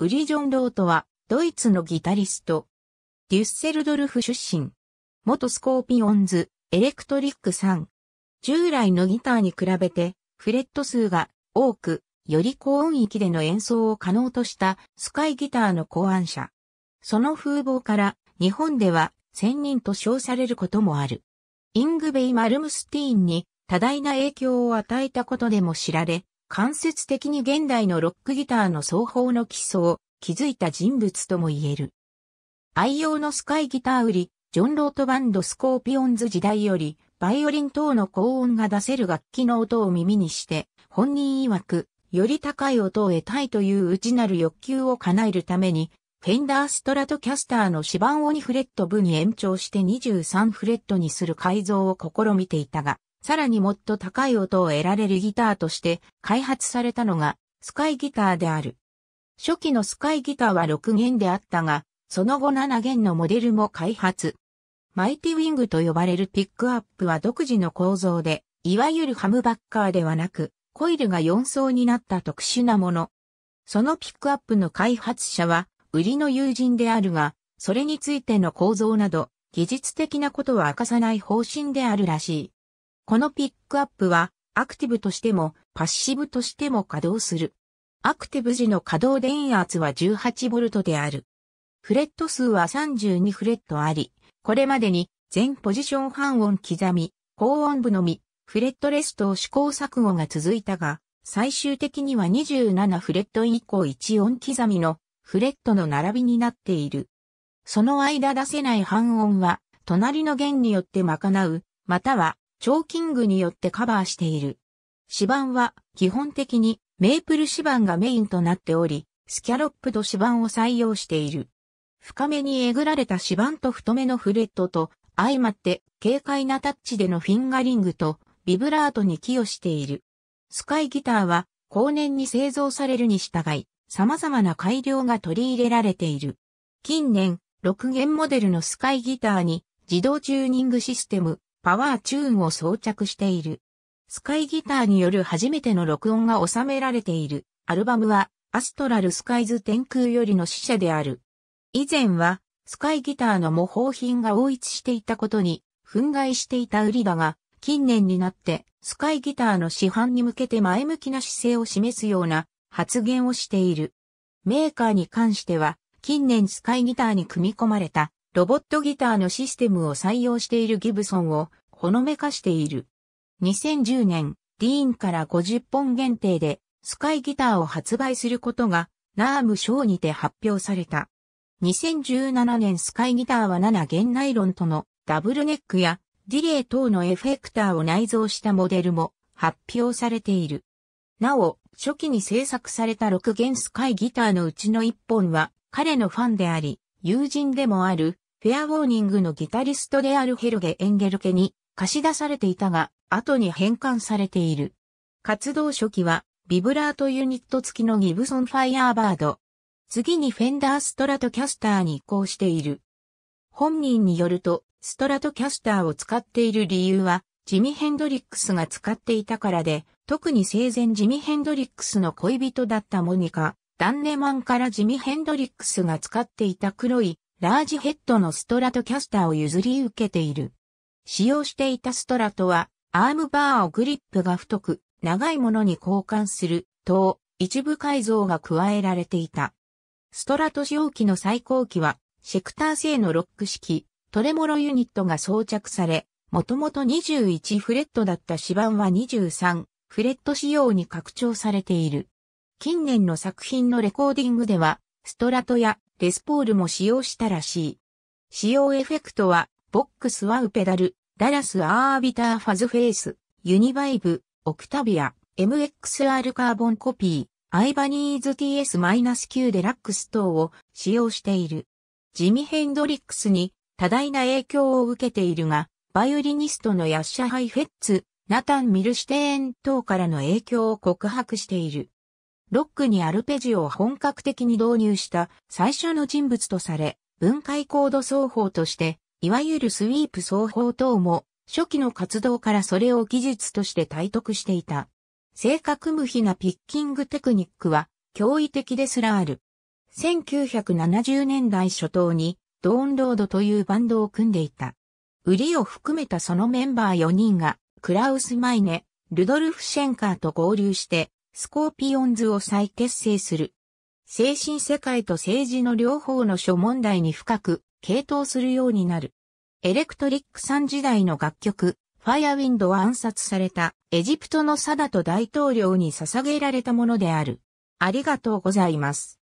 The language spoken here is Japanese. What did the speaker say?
ウリ・ジョン・ロートは、ドイツのギタリスト。デュッセルドルフ出身。元スコーピオンズ、エレクトリック3。従来のギターに比べて、フレット数が多く、より高音域での演奏を可能としたスカイギターの考案者。その風貌から日本では仙人と称されることもある。イングベイ・マルムスティーンに多大な影響を与えたことでも知られ、間接的に現代のロックギターの奏法の基礎を築いた人物とも言える。愛用のスカイギター売り、ジョン・ロートバンドスコーピオンズ時代より、バイオリン等の高音が出せる楽器の音を耳にして、本人曰く、より高い音を得たいという内なる欲求を叶えるために、フェンダーストラトキャスターの指板を2フレット部に延長して23フレットにする改造を試みていたが、さらにもっと高い音を得られるギターとして開発されたのがスカイギターである。初期のスカイギターは6弦であったが、その後7弦のモデルも開発。マイティウィングと呼ばれるピックアップは独自の構造で、いわゆるハムバッカーではなく、コイルが4層になった特殊なもの。そのピックアップの開発者は、売りの友人であるが、それについての構造など、技術的なことは明かさない方針であるらしい。このピックアップは、アクティブとしても、パッシブとしても稼働する。アクティブ時の稼働電圧は 18V である。フレット数は32フレットあり、これまでに全ポジション半音刻み、高音部のみ、フレットレストを試行錯誤が続いたが、最終的には27フレット以降1音刻みのフレットの並びになっている。その間出せない半音は、隣の弦によって賄う、またはチョーキングによってカバーしている。芝板は基本的にメープル芝板がメインとなっており、スキャロップと芝板を採用している。深めにえぐられた芝板と太めのフレットと相まって軽快なタッチでのフィンガリングとビブラートに寄与している。スカイギターは後年に製造されるに従い、様々な改良が取り入れられている。近年、6弦モデルのスカイギターに自動チューニングシステム、パワーチューンを装着している。スカイギターによる初めての録音が収められている。アルバムは、アストラルスカイズ天空よりの死者である。以前は、スカイギターの模倣品が統一していたことに、憤慨していた売りだが、近年になって、スカイギターの市販に向けて前向きな姿勢を示すような発言をしている。メーカーに関しては、近年スカイギターに組み込まれたロボットギターのシステムを採用しているギブソンをほのめかしている。2010年、ディーンから50本限定で、スカイギターを発売することが、ナーム賞にて発表された。2017年スカイギターは7弦ナイロンとのダブルネックやディレイ等のエフェクターを内蔵したモデルも発表されている。なお、初期に制作された6弦スカイギターのうちの1本は彼のファンであり、友人でもあるフェアウォーニングのギタリストであるヘルゲ・エンゲルケに貸し出されていたが、後に返還されている。活動初期は、ビブラートユニット付きのギブソンファイアーバード。次にフェンダーストラトキャスターに移行している。本人によると、ストラトキャスターを使っている理由は、ジミ・ヘンドリックスが使っていたからで、特に生前ジミ・ヘンドリックスの恋人だったモニカ、ダンネマンからジミ・ヘンドリックスが使っていた黒い、ラージヘッドのストラトキャスターを譲り受けている。使用していたストラトは、アームバーをグリップが太く、長いものに交換する、等、一部改造が加えられていた。ストラト使用機の最高機は、シェクター製のロック式、トレモロユニットが装着され、もともと21フレットだった指板は23フレット仕様に拡張されている。近年の作品のレコーディングでは、ストラトやレスポールも使用したらしい。使用エフェクトはボックスワウペダル、ダラスアービターファズフェイス、ユニバイブ、オクタビア、MXR カーボンコピー、アイバニーズ TS-9 デラックス等を使用している。ジミ・ヘンドリックスに多大な影響を受けているが、バイオリニストのヤッシャ・ハイフェッツ、ナタン・ミルシテーン等からの影響を告白している。ロックにアルペジオを本格的に導入した最初の人物とされ、分解コード奏法としていわゆるスイープ奏法等も、初期の活動からそれを技術として体得していた。正確無比なピッキングテクニックは、驚異的ですらある。1970年代初頭に、ドーンロードというバンドを組んでいた。売りを含めたそのメンバー4人が、クラウス・マイネ、ルドルフ・シェンカーと合流して、スコーピオンズを再結成する。精神世界と政治の両方の諸問題に深く系統するようになる。エレクトリックさん時代の楽曲、ファイアウィンドは暗殺されたエジプトのサダト大統領に捧げられたものである。ありがとうございます。